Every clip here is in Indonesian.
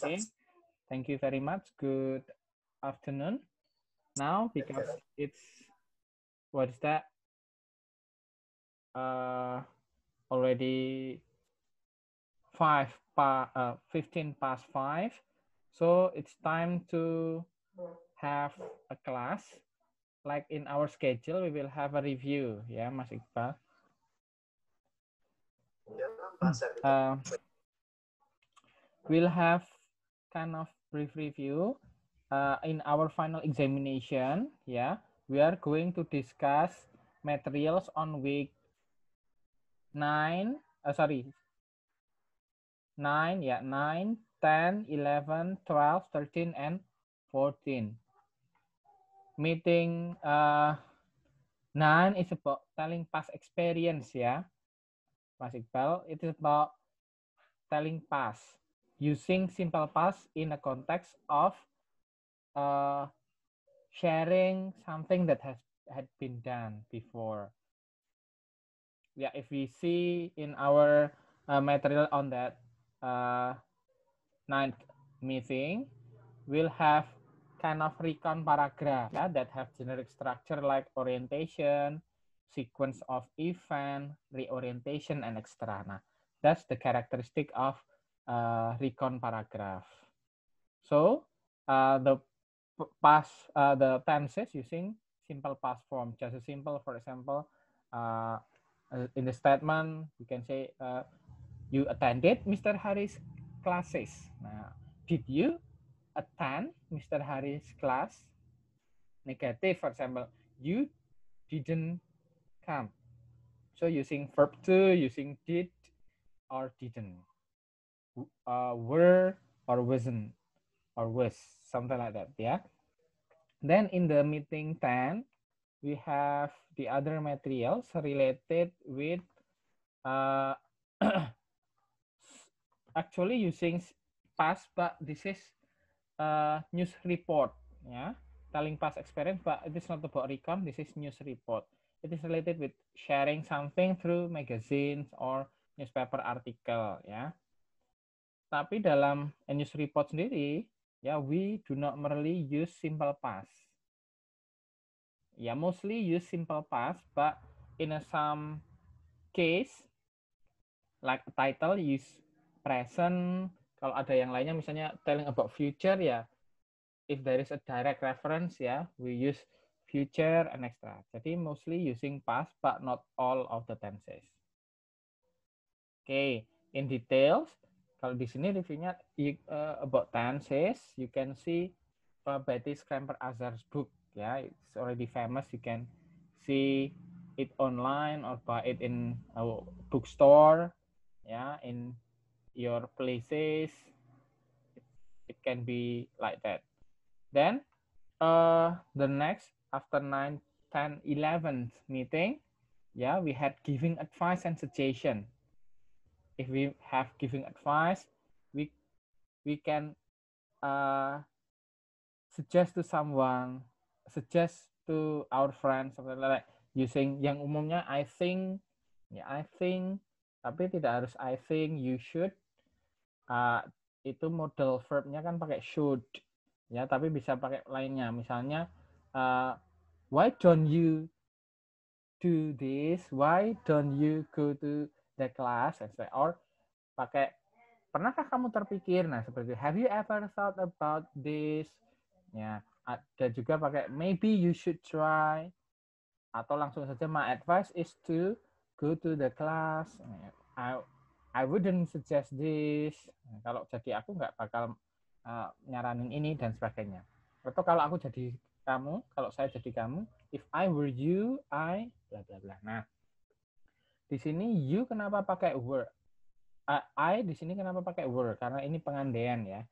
Okay. Thank you very much. Good afternoon. Now, because it's what is that? Uh, already five pa uh, 15 past five. So it's time to have a class. Like in our schedule, we will have a review. Yeah, Mas Iqbal. Uh, we'll have kind of brief review uh, in our final examination. Yeah, we are going to discuss materials on week nine. Uh, sorry, nine. Yeah, nine, ten, eleven, twelve, thirteen, and fourteen. Meeting uh, nine is about telling past experience. Yeah, Mas Iqbal, it is about telling past using simple past in a context of uh, sharing something that has had been done before. Yeah, if we see in our uh, material on that uh, ninth meeting, we'll have kind of recon paragraph yeah, that have generic structure like orientation, sequence of event, reorientation, and extra. Nah, that's the characteristic of uh, recon paragraph. So uh, the past uh, the tenses using simple past form, just a simple, for example, uh, uh in the statement you can say uh, you attended Mr. Harris classes. Now, nah, did you attend Mr. Harris class? Negative, for example, you didn't come. So using verb to, using did or didn't uh, were or wasn't or was something like that yeah then in the meeting 10 we have the other materials related with uh, actually using past but this is uh, news report yeah telling past experience but it is not about recount this is news report it is related with sharing something through magazines or newspaper article yeah tapi dalam news report sendiri, ya we do not merely use simple past. Ya mostly use simple past, but in a some case like title use present. Kalau ada yang lainnya misalnya telling about future ya, if there is a direct reference ya, we use future and extra. Jadi mostly using past but not all of the tenses. Oke, okay. in details, kalau di sini reviewnya you, uh, about ten says you can see uh, Betty Scramper Azar's book. Ya, yeah, it's already famous. You can see it online or buy it in a bookstore. Ya, yeah, in your places. It, can be like that. Then uh, the next after nine ten 11 meeting, yeah, we had giving advice and suggestion if we have giving advice, we we can uh, suggest to someone, suggest to our friends, something like using yang umumnya I think, ya I think, tapi tidak harus I think, you should. Uh, itu model verbnya kan pakai should, ya tapi bisa pakai lainnya, misalnya uh, why don't you do this? Why don't you go to the class and say or pakai pernahkah kamu terpikir nah seperti have you ever thought about this ya ada juga pakai maybe you should try atau langsung saja my advice is to go to the class I I wouldn't suggest this nah, kalau jadi aku nggak bakal uh, nyaranin ini dan sebagainya atau kalau aku jadi kamu kalau saya jadi kamu if I were you I bla bla bla nah di sini you kenapa pakai were? I, I di sini kenapa pakai were? Karena ini pengandaian ya.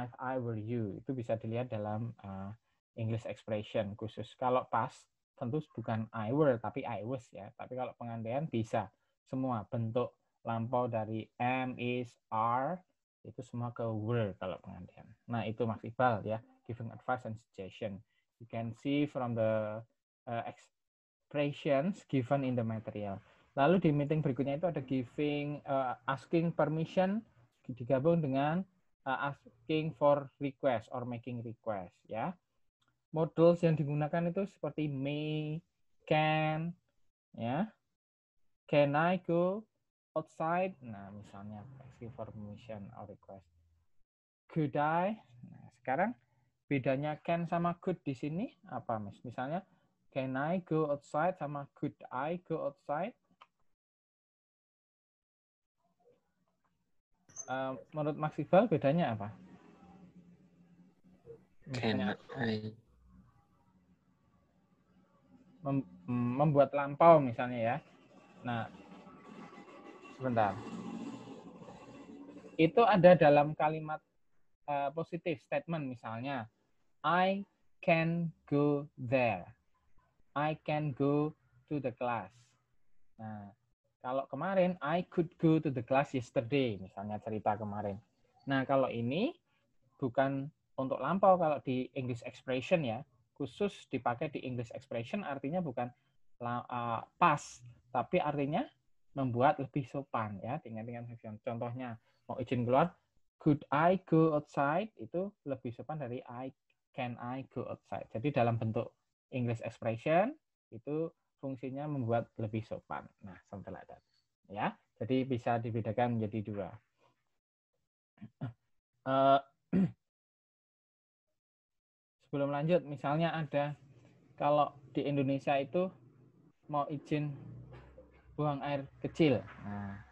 If I were you itu bisa dilihat dalam uh, English expression khusus. Kalau past tentu bukan I were tapi I was ya. Tapi kalau pengandaian bisa semua bentuk lampau dari am, is, are itu semua ke were kalau pengandaian. Nah, itu Mas Iqbal ya, giving advice and suggestion. You can see from the uh, expressions given in the material. Lalu di meeting berikutnya itu ada giving, uh, asking permission digabung dengan uh, asking for request or making request ya. Modul yang digunakan itu seperti may, can, ya. Can I go outside? Nah, misalnya asking for permission or request. Could I? Nah, sekarang bedanya can sama could di sini apa, Mas? Misalnya can I go outside sama could I go outside? uh, menurut Mas Iqbal bedanya apa? Eh. mem membuat lampau misalnya ya. Nah, sebentar. Itu ada dalam kalimat uh, positif statement misalnya I can go there. I can go to the class. Nah, kalau kemarin, I could go to the class yesterday, misalnya cerita kemarin. Nah, kalau ini bukan untuk lampau kalau di English expression ya, khusus dipakai di English expression artinya bukan uh, pas, tapi artinya membuat lebih sopan ya dengan dengan contohnya mau izin keluar could I go outside itu lebih sopan dari I can I go outside. Jadi dalam bentuk English expression itu fungsinya membuat lebih sopan. Nah, something like Ya, jadi bisa dibedakan menjadi dua. Eh, sebelum lanjut, misalnya ada kalau di Indonesia itu mau izin buang air kecil. Nah,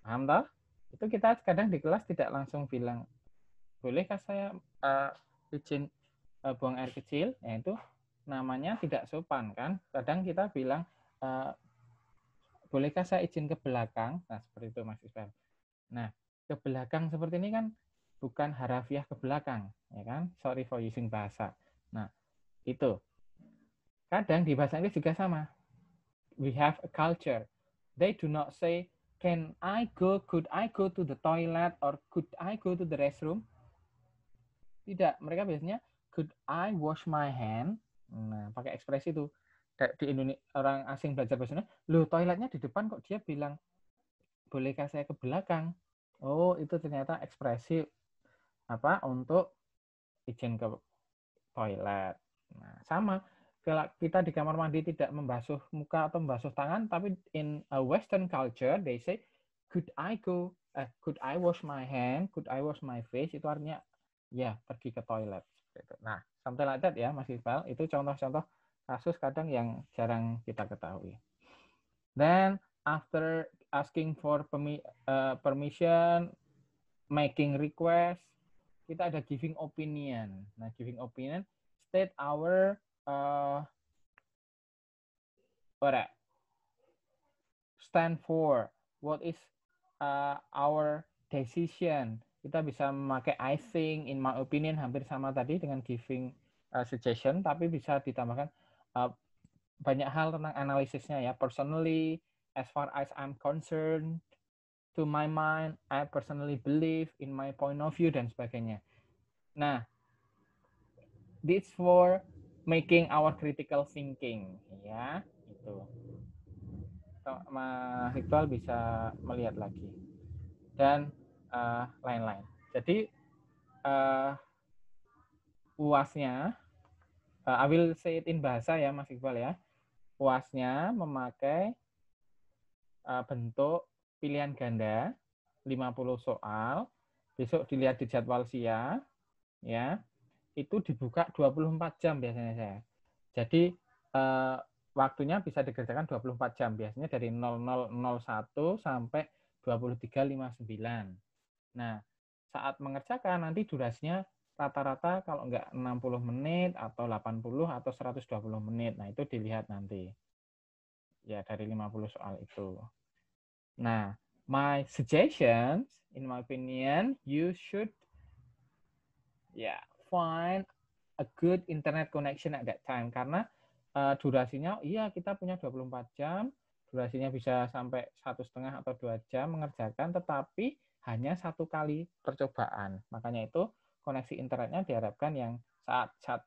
paham toh? Itu kita kadang di kelas tidak langsung bilang, bolehkah saya uh, izin uh, buang air kecil? Ya itu namanya tidak sopan kan. Kadang kita bilang e, bolehkah saya izin ke belakang? Nah, seperti itu Mas Ismail. Nah, ke belakang seperti ini kan bukan harafiah ke belakang, ya kan? Sorry for using bahasa. Nah, itu. Kadang di bahasa Inggris juga sama. We have a culture. They do not say can I go, could I go to the toilet or could I go to the restroom? Tidak, mereka biasanya could I wash my hand Nah, pakai ekspresi itu. Di Indonesia orang asing belajar bahasa Indonesia, "Loh, toiletnya di depan kok dia bilang bolehkah saya ke belakang?" Oh, itu ternyata ekspresi apa untuk izin ke toilet. Nah, sama kita di kamar mandi tidak membasuh muka atau membasuh tangan, tapi in a Western culture they say, could I go, eh, could I wash my hand, could I wash my face, itu artinya ya pergi ke toilet Gitu. Nah, something like that ya Mas Iqbal, itu contoh-contoh kasus kadang yang jarang kita ketahui. Then after asking for eh, permission, making request, kita ada giving opinion. Nah, giving opinion state our uh, eh, what stand for, what is uh, our decision, kita bisa memakai I think, in my opinion hampir sama tadi dengan giving uh, suggestion, tapi bisa ditambahkan uh, banyak hal tentang analisisnya ya. Personally, as far as I'm concerned, to my mind, I personally believe in my point of view dan sebagainya. Nah, this for making our critical thinking ya itu. Mas Iqbal bisa melihat lagi. Dan uh, lain-lain. Jadi uh, UASnya, uh, I will say it in bahasa ya Mas Iqbal ya, UASnya memakai uh, bentuk pilihan ganda 50 soal, besok dilihat di jadwal SIA, ya, itu dibuka 24 jam biasanya saya. Jadi uh, waktunya bisa dikerjakan 24 jam biasanya dari 0001 sampai 2359 Nah, saat mengerjakan nanti durasinya rata-rata kalau nggak 60 menit atau 80 atau 120 menit. Nah, itu dilihat nanti. Ya, dari 50 soal itu. Nah, my suggestions, in my opinion, you should yeah, find a good internet connection at that time. Karena uh, durasinya, iya kita punya 24 jam, durasinya bisa sampai satu setengah atau dua jam mengerjakan, tetapi hanya satu kali percobaan. Makanya itu koneksi internetnya diharapkan yang saat saat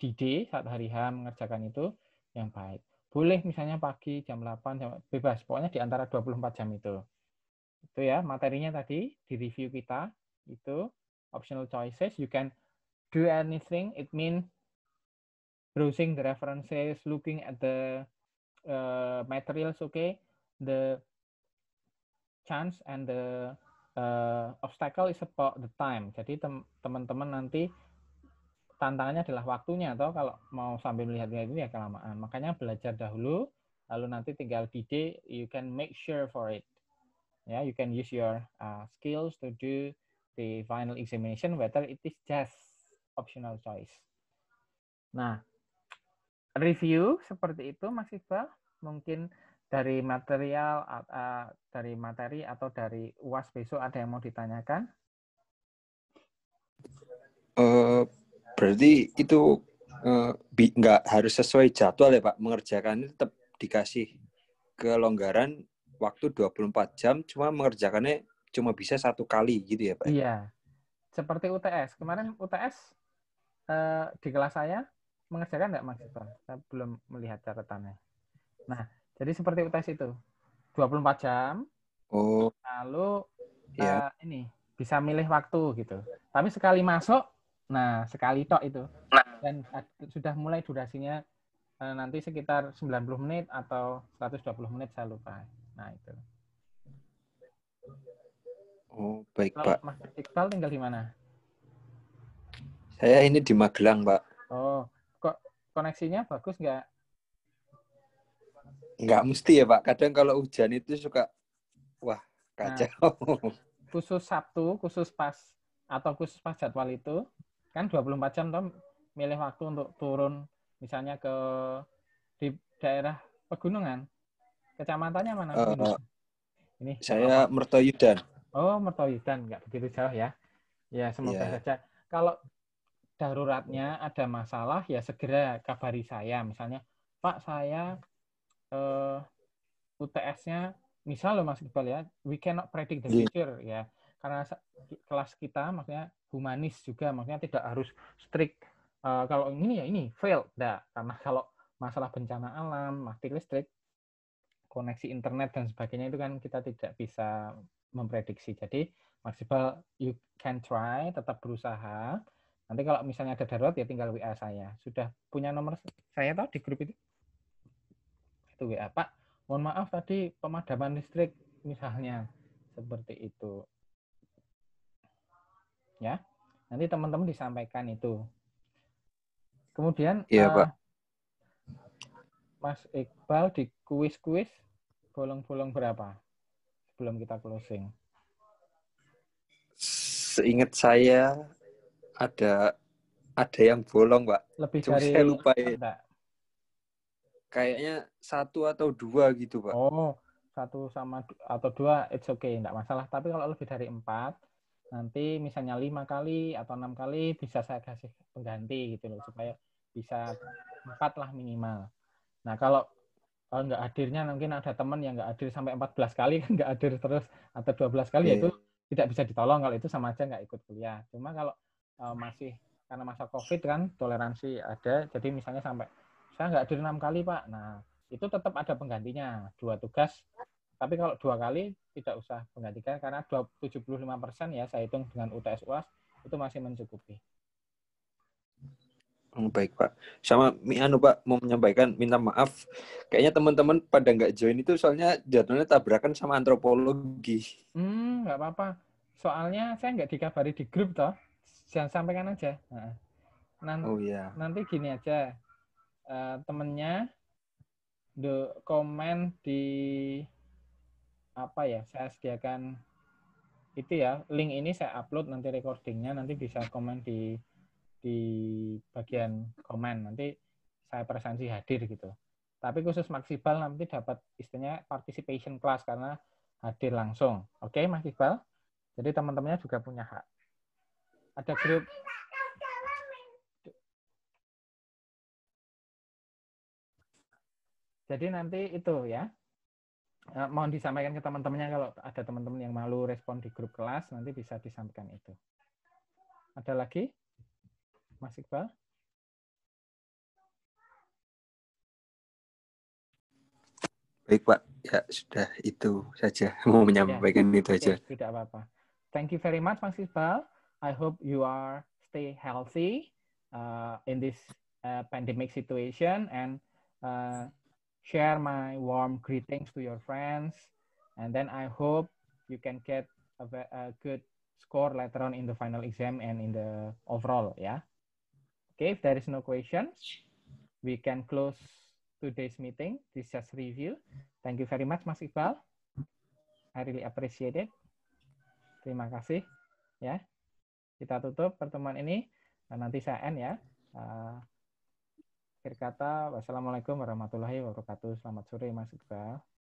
di D, saat hari H mengerjakan itu yang baik. Boleh misalnya pagi jam 8 jam bebas, pokoknya di antara 24 jam itu. Itu ya materinya tadi di review kita itu optional choices you can do anything it means browsing the references looking at the uh, materials okay the chance and the uh, obstacle is about the time. Jadi teman-teman nanti tantangannya adalah waktunya atau kalau mau sambil melihat-lihat ini ya kelamaan. Makanya belajar dahulu, lalu nanti tinggal didik. You can make sure for it. Ya, yeah, you can use your uh, skills to do the final examination whether it is just optional choice. Nah, review seperti itu Mas Iqbal. Mungkin dari material dari materi atau dari uas besok ada yang mau ditanyakan? Uh, berarti itu uh, nggak harus sesuai jadwal ya Pak mengerjakan tetap dikasih kelonggaran waktu 24 jam cuma mengerjakannya cuma bisa satu kali gitu ya Pak? Iya seperti UTS kemarin UTS uh, eh, di kelas saya mengerjakan nggak Mas Iqbal? Saya belum melihat catatannya. Nah, jadi seperti UTS itu. 24 jam. Oh. Lalu yeah. Iya. uh, ini bisa milih waktu gitu. Tapi sekali masuk, nah sekali tok itu. Nah. Dan sudah mulai durasinya uh, nanti sekitar 90 menit atau 120 menit saya lupa. Nah, itu. Oh, baik, Kalau Pak. Mas Iqbal tinggal di mana? Saya ini di Magelang, Pak. Oh, kok koneksinya bagus nggak? nggak mesti ya Pak. Kadang kalau hujan itu suka wah kacau. Nah, khusus Sabtu, khusus pas atau khusus pas jadwal itu kan 24 jam tuh milih waktu untuk turun misalnya ke di daerah pegunungan. Kecamatannya mana? Uh, Ini saya Mertoyudan. Oh, Mertoyudan nggak begitu jauh ya. Ya, semoga yeah. saja kalau daruratnya ada masalah ya segera kabari saya misalnya Pak saya uh, eh, UTS-nya misal loh Mas Iqbal ya, we cannot predict the iya. future yeah. ya. Karena kelas kita maksudnya humanis juga, maksudnya tidak harus strict uh, kalau ini ya ini fail. Nah, karena kalau masalah bencana alam, mati listrik, koneksi internet dan sebagainya itu kan kita tidak bisa memprediksi. Jadi mas iqbal you can try, tetap berusaha. Nanti kalau misalnya ada darurat ya tinggal WA saya. Sudah punya nomor saya tahu di grup itu? itu WA Pak mohon maaf tadi pemadaman listrik misalnya seperti itu ya nanti teman-teman disampaikan itu kemudian iya uh, Pak Mas Iqbal di kuis-kuis bolong-bolong berapa sebelum kita closing seingat saya ada ada yang bolong Pak lebih Cuma dari saya lupa ya. Enggak kayaknya satu atau dua gitu pak oh satu sama atau dua it's okay tidak masalah tapi kalau lebih dari empat nanti misalnya lima kali atau enam kali bisa saya kasih pengganti gitu loh supaya bisa empat lah minimal nah kalau kalau nggak hadirnya mungkin ada teman yang nggak hadir sampai empat belas kali kan nggak hadir terus atau dua belas kali yeah. Iya, itu iya. tidak bisa ditolong kalau itu sama aja nggak ikut kuliah cuma kalau uh, masih karena masa covid kan toleransi ada jadi misalnya sampai saya nggak hadir enam kali pak nah itu tetap ada penggantinya dua tugas tapi kalau dua kali tidak usah menggantikan karena 75 persen ya saya hitung dengan UTS UAS itu masih mencukupi. Hmm, baik Pak. Sama Mianu Pak mau menyampaikan minta maaf. Kayaknya teman-teman pada nggak join itu soalnya jadwalnya tabrakan sama antropologi. Hmm, nggak apa-apa. Soalnya saya nggak dikabari di grup toh. Jangan sampaikan aja. Nah, nanti, oh, iya. nanti gini aja uh, temennya the komen di apa ya saya sediakan itu ya link ini saya upload nanti recordingnya nanti bisa komen di di bagian komen nanti saya presensi hadir gitu tapi khusus maksimal nanti dapat istilahnya participation class karena hadir langsung oke okay, maksimal jadi teman-temannya juga punya hak ada grup Jadi nanti itu ya, eh, mohon disampaikan ke teman-temannya kalau ada teman-teman yang malu respon di grup kelas, nanti bisa disampaikan itu. Ada lagi? Mas Iqbal? Baik Pak, ya sudah itu saja. Mau ya, menyampaikan ya. itu saja. Ya, tidak apa-apa. Thank you very much Mas Iqbal. I hope you are stay healthy uh, in this uh, pandemic situation and uh, share my warm greetings to your friends. And then I hope you can get a, a good score later on in the final exam and in the overall, yeah? Okay, if there is no question, we can close today's meeting. This just review. Thank you very much, Mas Iqbal. I really appreciate it. Terima kasih. Ya, kita tutup pertemuan ini. dan Nanti saya end ya. Uh, akhir kata, wassalamualaikum warahmatullahi wabarakatuh. Selamat sore Mas Iqbal.